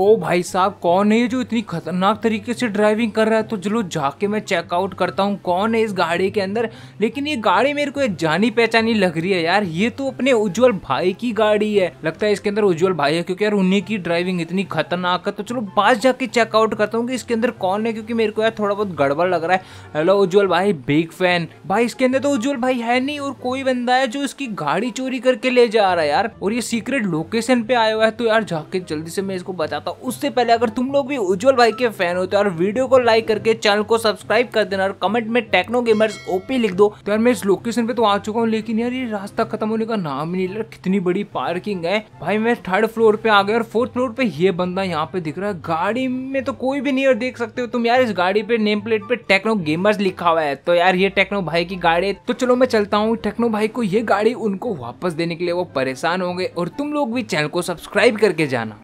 ओ भाई साहब कौन है ये जो इतनी खतरनाक तरीके से ड्राइविंग कर रहा है तो चलो जाके मैं चेकआउट करता हूँ कौन है इस गाड़ी के अंदर लेकिन ये गाड़ी मेरे को एक जानी पहचानी लग रही है यार ये तो अपने उज्जवल भाई की गाड़ी है लगता है इसके अंदर उज्जवल भाई है क्योंकि यार उन्हीं की ड्राइविंग इतनी खतरनाक है तो चलो पास जाके चेकआउट करता हूँ कि इसके अंदर कौन है क्योंकि मेरे को यार थोड़ा बहुत गड़बड़ लग रहा है हेलो उज्जवल भाई बिग फैन भाई इसके अंदर तो उज्जवल भाई है नहीं और कोई बंदा है जो इसकी गाड़ी चोरी करके ले जा रहा है यार और ये सीक्रेट लोकेशन पे आया हुआ है तो यार जाके जल्दी से मैं इसको बताता बताता हूँ उससे पहले अगर तुम लोग भी उज्जवल भाई के फैन हो तो यार वीडियो को लाइक करके चैनल को सब्सक्राइब कर देना और कमेंट में टेक्नो गेमर्स ओपी लिख दो तो यार मैं इस लोकेशन पे तो आ चुका हूँ लेकिन यार ये रास्ता खत्म होने का नाम नहीं यार कितनी बड़ी पार्किंग है भाई मैं थर्ड फ्लोर पे आ गया और फोर्थ फ्लोर पे ये बंदा यहाँ पे दिख रहा है गाड़ी में तो कोई भी नहीं और देख सकते हो तुम यार इस गाड़ी पे नेम प्लेट पे टेक्नो गेमर्स लिखा हुआ है तो यार ये टेक्नो भाई की गाड़ी तो चलो मैं चलता हूँ टेक्नो भाई को ये गाड़ी उनको वापस देने के लिए वो परेशान होंगे और तुम लोग भी चैनल को सब्सक्राइब करके जाना